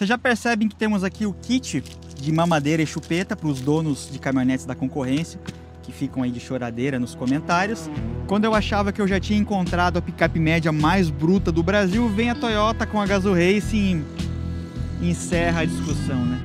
Vocês já percebem que temos aqui o kit de mamadeira e chupeta para os donos de caminhonetes da concorrência, que ficam aí de choradeira nos comentários. Quando eu achava que eu já tinha encontrado a picape média mais bruta do Brasil, vem a Toyota com a Gazoo Racing e encerra a discussão, né?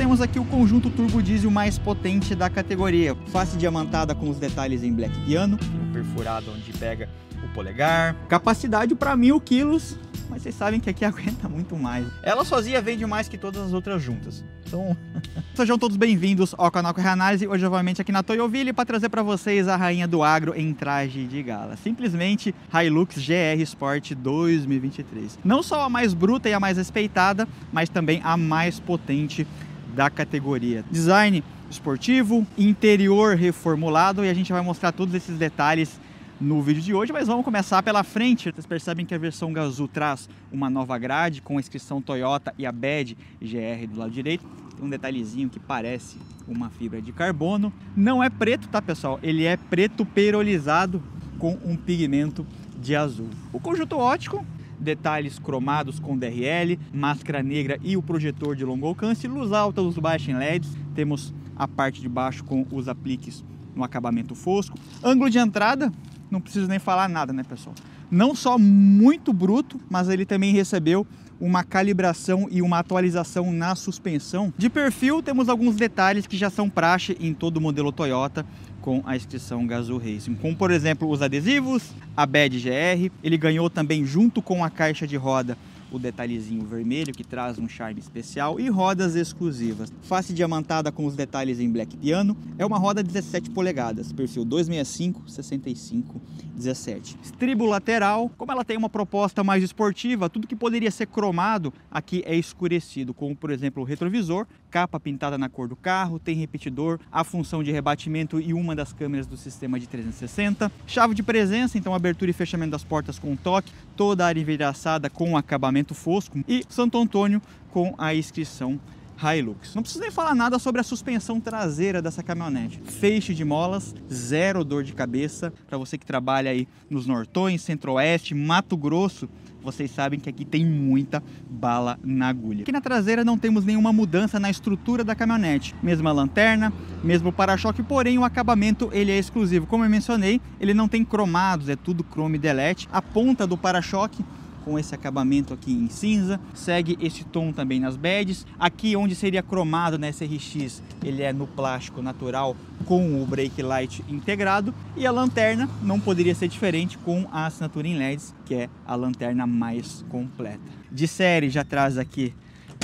temos aqui o conjunto turbo diesel mais potente da categoria. Face diamantada com os detalhes em black piano. um perfurado onde pega o polegar. Capacidade para mil quilos, mas vocês sabem que aqui aguenta muito mais. Ela sozinha vende mais que todas as outras juntas. Então, sejam todos bem-vindos ao canal Corre Análise. Hoje, novamente, aqui na Toyoville para trazer para vocês a rainha do agro em traje de gala. Simplesmente Hilux GR Sport 2023. Não só a mais bruta e a mais respeitada, mas também a mais potente da categoria. Design esportivo, interior reformulado e a gente vai mostrar todos esses detalhes no vídeo de hoje, mas vamos começar pela frente. Vocês percebem que a versão Gazoo traz uma nova grade com a inscrição Toyota e a BED GR do lado direito. Tem um detalhezinho que parece uma fibra de carbono. Não é preto, tá pessoal? Ele é preto perolizado com um pigmento de azul. O conjunto ótico detalhes cromados com DRL, máscara negra e o projetor de longo alcance, luz alta, luz baixa em LEDs, temos a parte de baixo com os apliques no acabamento fosco. Ângulo de entrada, não preciso nem falar nada, né, pessoal? Não só muito bruto, mas ele também recebeu uma calibração e uma atualização na suspensão. De perfil, temos alguns detalhes que já são praxe em todo o modelo Toyota, com a inscrição Gazoo Racing, como por exemplo os adesivos, a BAD GR, ele ganhou também junto com a caixa de roda o detalhezinho vermelho que traz um charme especial e rodas exclusivas. Face diamantada com os detalhes em black piano, é uma roda 17 polegadas, perfil 265 65 17. Estribo lateral, como ela tem uma proposta mais esportiva, tudo que poderia ser cromado aqui é escurecido, como por exemplo o retrovisor, capa pintada na cor do carro, tem repetidor, a função de rebatimento e uma das câmeras do sistema de 360, chave de presença, então abertura e fechamento das portas com toque, toda a área envidraçada com acabamento acabamento fosco, e Santo Antônio com a inscrição Hilux. Não preciso nem falar nada sobre a suspensão traseira dessa caminhonete. Feixe de molas, zero dor de cabeça. Para você que trabalha aí nos Nortões, Centro-Oeste, Mato Grosso, vocês sabem que aqui tem muita bala na agulha. Aqui na traseira não temos nenhuma mudança na estrutura da caminhonete. Mesma lanterna, mesmo para-choque, porém o acabamento ele é exclusivo. Como eu mencionei, ele não tem cromados, é tudo chrome delete. A ponta do para-choque com esse acabamento aqui em cinza, segue esse tom também nas beds. Aqui onde seria cromado na né, SRX, ele é no plástico natural com o brake light integrado e a lanterna não poderia ser diferente com a assinatura em LEDs, que é a lanterna mais completa. De série já traz aqui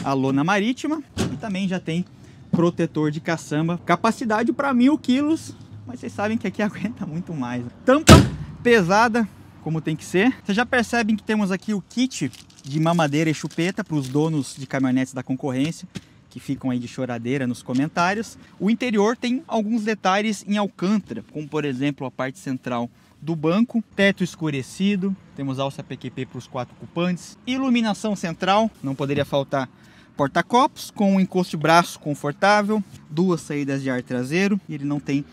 a lona marítima e também já tem protetor de caçamba, capacidade para mil quilos, mas vocês sabem que aqui aguenta muito mais. Tampa pesada, como tem que ser. Vocês já percebem que temos aqui o kit de mamadeira e chupeta para os donos de caminhonetes da concorrência que ficam aí de choradeira nos comentários. O interior tem alguns detalhes em alcântara, como por exemplo a parte central do banco, teto escurecido, temos alça PQP para os quatro ocupantes, iluminação central, não poderia faltar porta-copos com um encosto de braço confortável, duas saídas de ar traseiro e ele não tem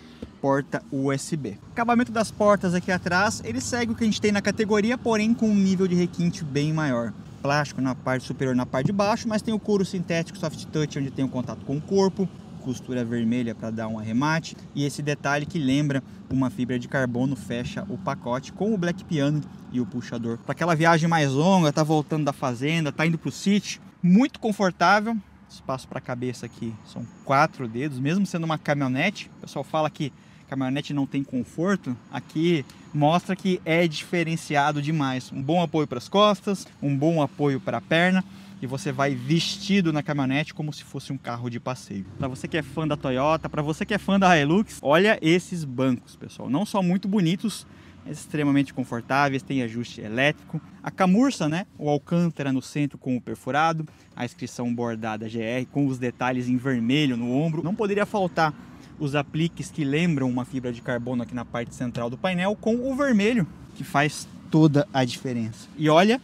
porta USB. O acabamento das portas aqui atrás, ele segue o que a gente tem na categoria, porém com um nível de requinte bem maior. Plástico na parte superior na parte de baixo, mas tem o couro sintético soft touch onde tem o contato com o corpo, costura vermelha para dar um arremate e esse detalhe que lembra uma fibra de carbono fecha o pacote com o black piano e o puxador. Para aquela viagem mais longa, tá voltando da fazenda, tá indo pro sítio, muito confortável. Espaço para a cabeça aqui são quatro dedos, mesmo sendo uma caminhonete. O pessoal fala que caminhonete não tem conforto, aqui mostra que é diferenciado demais. Um bom apoio para as costas, um bom apoio para a perna e você vai vestido na caminhonete como se fosse um carro de passeio. Para você que é fã da Toyota, para você que é fã da Hilux, olha esses bancos, pessoal. Não só muito bonitos, extremamente confortáveis, tem ajuste elétrico. A camurça, né? O alcântara no centro com o perfurado, a inscrição bordada GR com os detalhes em vermelho no ombro. Não poderia faltar os apliques que lembram uma fibra de carbono aqui na parte central do painel com o vermelho, que faz toda a diferença. E olha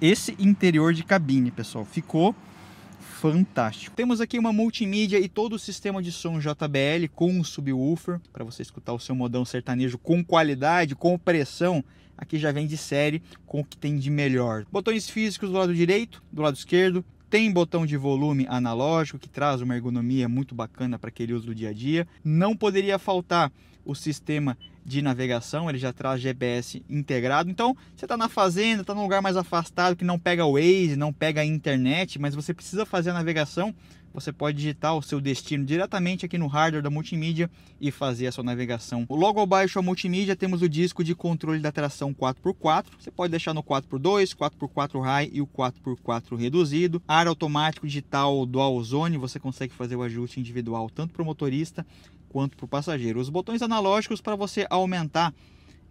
esse interior de cabine, pessoal, ficou fantástico. Temos aqui uma multimídia e todo o sistema de som JBL com um subwoofer para você escutar o seu modão sertanejo com qualidade, com pressão. Aqui já vem de série com o que tem de melhor. Botões físicos do lado direito, do lado esquerdo, tem botão de volume analógico que traz uma ergonomia muito bacana para aquele uso do dia a dia. Não poderia faltar o sistema de navegação, ele já traz GPS integrado. Então, você está na fazenda, está num lugar mais afastado que não pega Waze, não pega a internet, mas você precisa fazer a navegação você pode digitar o seu destino diretamente aqui no hardware da multimídia e fazer a sua navegação. Logo abaixo da multimídia temos o disco de controle da tração 4x4. Você pode deixar no 4x2, 4x4 high e o 4x4 reduzido. Ar automático digital dual zone, você consegue fazer o ajuste individual tanto para o motorista quanto para o passageiro. Os botões analógicos para você aumentar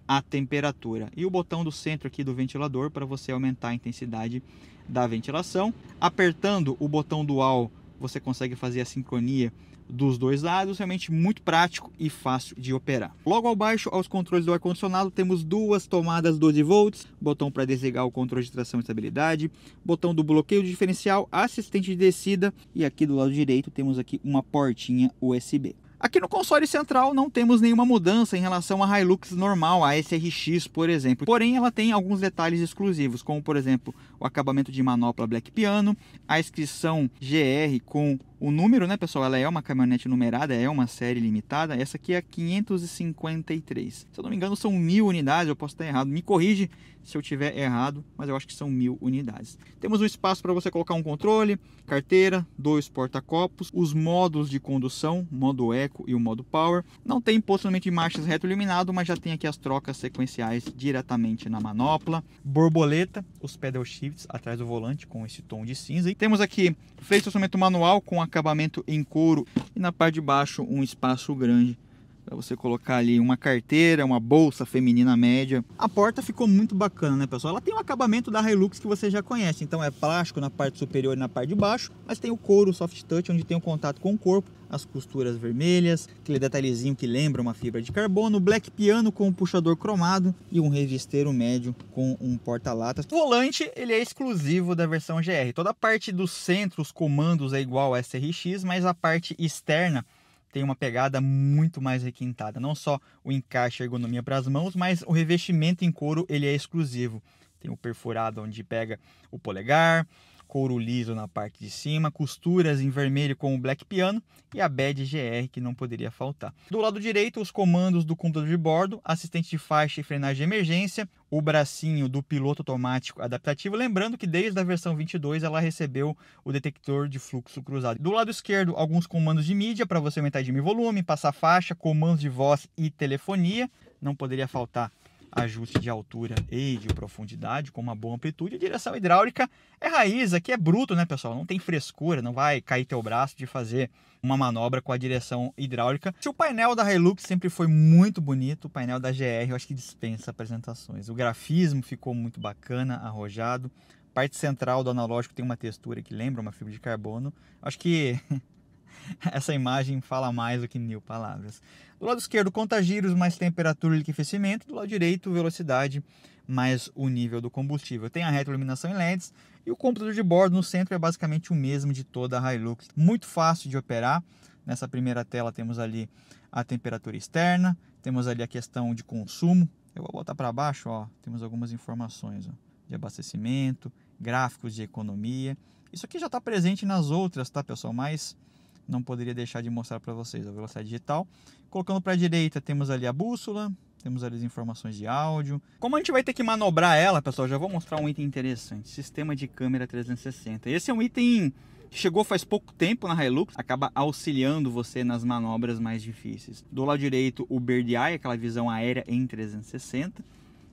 a temperatura e o botão do centro aqui do ventilador para você aumentar a intensidade da ventilação. Apertando o botão dual você consegue fazer a sincronia dos dois lados, realmente muito prático e fácil de operar. Logo abaixo aos controles do ar-condicionado temos duas tomadas 12 volts, botão para desligar o controle de tração e estabilidade, botão do bloqueio de diferencial, assistente de descida e aqui do lado direito temos aqui uma portinha USB. Aqui no console central não temos nenhuma mudança em relação à Hilux normal, a SRX, por exemplo. Porém, ela tem alguns detalhes exclusivos, como por exemplo, o acabamento de manopla Black Piano, a inscrição GR com o número, né, pessoal, ela é uma caminhonete numerada, é uma série limitada. Essa aqui é a 553. Se eu não me engano, são mil unidades, eu posso estar errado. Me corrige se eu tiver errado, mas eu acho que são mil unidades. Temos um espaço para você colocar um controle, carteira, dois porta-copos, os modos de condução, modo eco e o modo power. Não tem posicionamento de marchas reto iluminado, mas já tem aqui as trocas sequenciais diretamente na manopla. Borboleta, os pedal shifts atrás do volante com esse tom de cinza. E temos aqui freio de estacionamento manual com a acabamento em couro e na parte de baixo um espaço grande para você colocar ali uma carteira, uma bolsa feminina média. A porta ficou muito bacana, né, pessoal? Ela tem o um acabamento da Hilux que você já conhece, então é plástico na parte superior e na parte de baixo, mas tem o couro soft touch onde tem o um contato com o corpo, as costuras vermelhas, aquele detalhezinho que lembra uma fibra de carbono, black piano com um puxador cromado e um revisteiro médio com um porta-latas. O volante, ele é exclusivo da versão GR. Toda a parte do centro, os comandos é igual a SRX, mas a parte externa tem uma pegada muito mais requintada. Não só o encaixe e a ergonomia para as mãos, mas o revestimento em couro ele é exclusivo. Tem o perfurado onde pega o polegar, couro liso na parte de cima, costuras em vermelho com o Black Piano e a badge GR que não poderia faltar. Do lado direito, os comandos do computador de bordo, assistente de faixa e frenagem de emergência, o bracinho do piloto automático adaptativo. Lembrando que desde a versão 22 ela recebeu o detector de fluxo cruzado. Do lado esquerdo, alguns comandos de mídia para você aumentar de volume, passar faixa, comandos de voz e telefonia. Não poderia faltar ajuste de altura e de profundidade com uma boa amplitude. A direção hidráulica é raiz, aqui é bruto, né, pessoal? Não tem frescura, não vai cair teu braço de fazer uma manobra com a direção hidráulica. Se o painel da Hilux sempre foi muito bonito, o painel da GR eu acho que dispensa apresentações. O grafismo ficou muito bacana, arrojado. A parte central do analógico tem uma textura que lembra uma fibra de carbono. Acho que Essa imagem fala mais do que mil palavras. Do lado esquerdo, conta giros mais temperatura e aquecimento Do lado direito, velocidade mais o nível do combustível. Tem a retroiluminação em LEDs e o computador de bordo no centro é basicamente o mesmo de toda a Hilux. Muito fácil de operar. Nessa primeira tela temos ali a temperatura externa, temos ali a questão de consumo. Eu vou botar para baixo, ó, temos algumas informações ó, de abastecimento, gráficos de economia. Isso aqui já está presente nas outras, tá pessoal? Mas não poderia deixar de mostrar para vocês a velocidade digital. Colocando para a direita, temos ali a bússola, temos ali as informações de áudio. Como a gente vai ter que manobrar ela, pessoal, já vou mostrar um item interessante, sistema de câmera 360. Esse é um item que chegou faz pouco tempo na Hilux, acaba auxiliando você nas manobras mais difíceis. Do lado direito, o Bird Eye, aquela visão aérea em 360.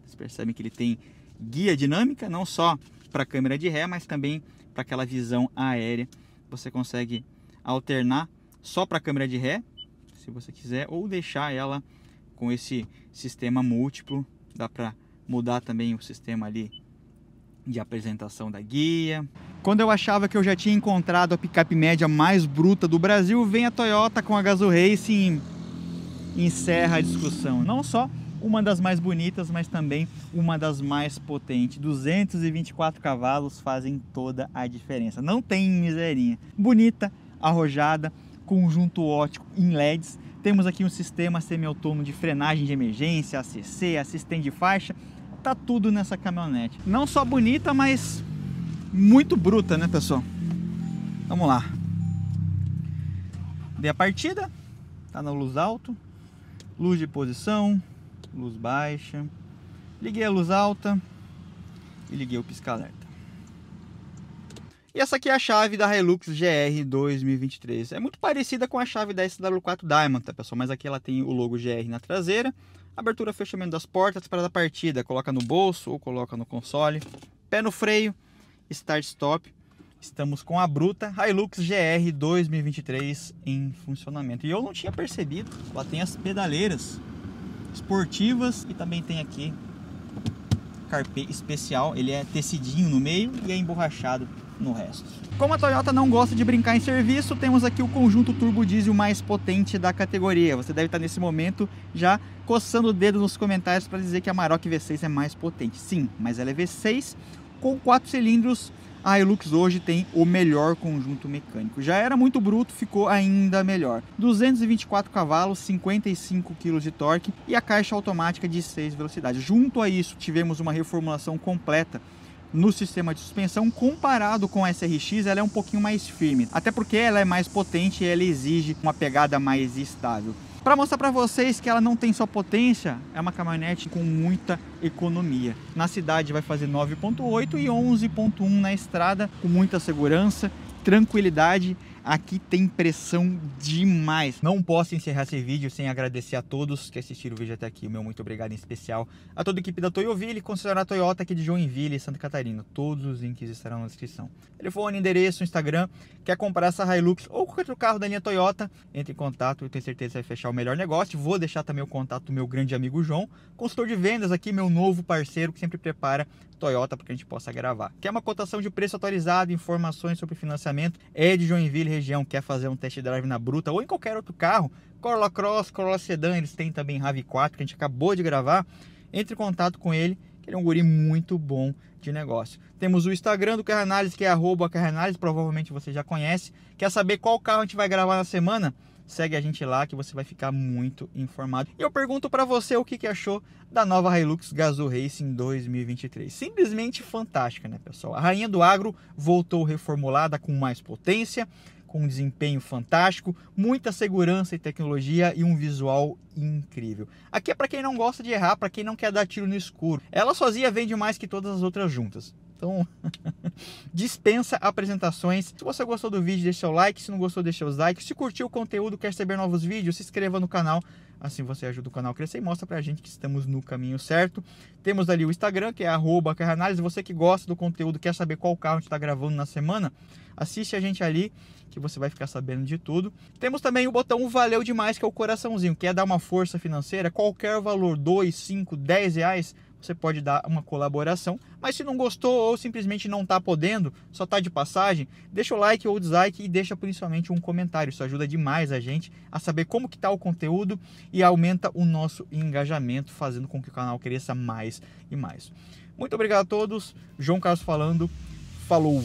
Vocês percebem que ele tem guia dinâmica, não só para câmera de ré, mas também para aquela visão aérea. Você consegue alternar só para a câmera de ré, se você quiser, ou deixar ela com esse sistema múltiplo. Dá para mudar também o sistema ali de apresentação da guia. Quando eu achava que eu já tinha encontrado a picape média mais bruta do Brasil, vem a Toyota com a Gazoo Racing e encerra a discussão. Não só uma das mais bonitas, mas também uma das mais potentes. 224 cavalos fazem toda a diferença. Não tem miserinha. Bonita, arrojada, conjunto ótico em LEDs. Temos aqui um sistema semi-autônomo de frenagem de emergência, ACC, assistente de faixa, tá tudo nessa caminhonete. Não só bonita, mas muito bruta, né, pessoal? Vamos lá. Dei a partida, tá na luz alto, luz de posição, luz baixa. Liguei a luz alta e liguei o pisca-alerta. E essa aqui é a chave da Hilux GR 2023. É muito parecida com a chave da SW4 Diamond, tá, pessoal? Mas aqui ela tem o logo GR na traseira. Abertura e fechamento das portas para da partida. Coloca no bolso ou coloca no console. Pé no freio. Start stop. Estamos com a bruta Hilux GR 2023 em funcionamento. E eu não tinha percebido, ela tem as pedaleiras esportivas e também tem aqui carpê especial. Ele é tecidinho no meio e é emborrachado no resto. Como a Toyota não gosta de brincar em serviço, temos aqui o conjunto turbo diesel mais potente da categoria. Você deve estar nesse momento já coçando o dedo nos comentários para dizer que a Maroc V6 é mais potente. Sim, mas ela é V6 com quatro cilindros. A Hilux hoje tem o melhor conjunto mecânico. Já era muito bruto, ficou ainda melhor. 224 cavalos, 55 kg de torque e a caixa automática de 6 velocidades. Junto a isso, tivemos uma reformulação completa no sistema de suspensão, comparado com a SRX, ela é um pouquinho mais firme, até porque ela é mais potente e ela exige uma pegada mais estável. Para mostrar para vocês que ela não tem só potência, é uma caminhonete com muita economia. Na cidade vai fazer 9.8 e 11.1 na estrada, com muita segurança, tranquilidade aqui tem pressão demais. Não posso encerrar esse vídeo sem agradecer a todos que assistiram o vídeo até aqui. O meu muito obrigado em especial a toda a equipe da Toyoville, concessionária Toyota aqui de Joinville Santa Catarina. Todos os links estarão na descrição. Telefone, endereço, Instagram. Quer comprar essa Hilux ou qualquer outro carro da linha Toyota? Entre em contato, eu tenho certeza que vai fechar o melhor negócio. Vou deixar também o contato do meu grande amigo João, consultor de vendas aqui, meu novo parceiro que sempre prepara Toyota para que a gente possa gravar. Quer é uma cotação de preço atualizado, informações sobre financiamento? É de Joinville, região. Quer fazer um test drive na Bruta ou em qualquer outro carro? Corolla Cross, Corolla Sedan, eles têm também RAV4 que a gente acabou de gravar. Entre em contato com ele ele é um guri muito bom de negócio. Temos o Instagram do Carranálise, que é arroba Carranálise, provavelmente você já conhece. Quer saber qual carro a gente vai gravar na semana? Segue a gente lá que você vai ficar muito informado. E eu pergunto para você o que, que achou da nova Hilux Gazoo Racing 2023. Simplesmente fantástica, né, pessoal? A rainha do agro voltou reformulada com mais potência, com um desempenho fantástico, muita segurança e tecnologia e um visual incrível. Aqui é para quem não gosta de errar, para quem não quer dar tiro no escuro. Ela sozinha vende mais que todas as outras juntas. Então, dispensa apresentações. Se você gostou do vídeo, deixa o like. Se não gostou, deixa os likes. Se curtiu o conteúdo, quer saber novos vídeos, se inscreva no canal. Assim você ajuda o canal a crescer e mostra pra gente que estamos no caminho certo. Temos ali o Instagram, que é arroba Você que gosta do conteúdo, quer saber qual carro a gente tá gravando na semana, assiste a gente ali, que você vai ficar sabendo de tudo. Temos também o botão Valeu Demais, que é o coraçãozinho. Quer dar uma força financeira? Qualquer valor, 2, 5, 10 reais você pode dar uma colaboração. Mas se não gostou ou simplesmente não está podendo, só está de passagem, deixa o like ou dislike e deixa principalmente um comentário. Isso ajuda demais a gente a saber como que está o conteúdo e aumenta o nosso engajamento, fazendo com que o canal cresça mais e mais. Muito obrigado a todos. João Carlos falando. Falou!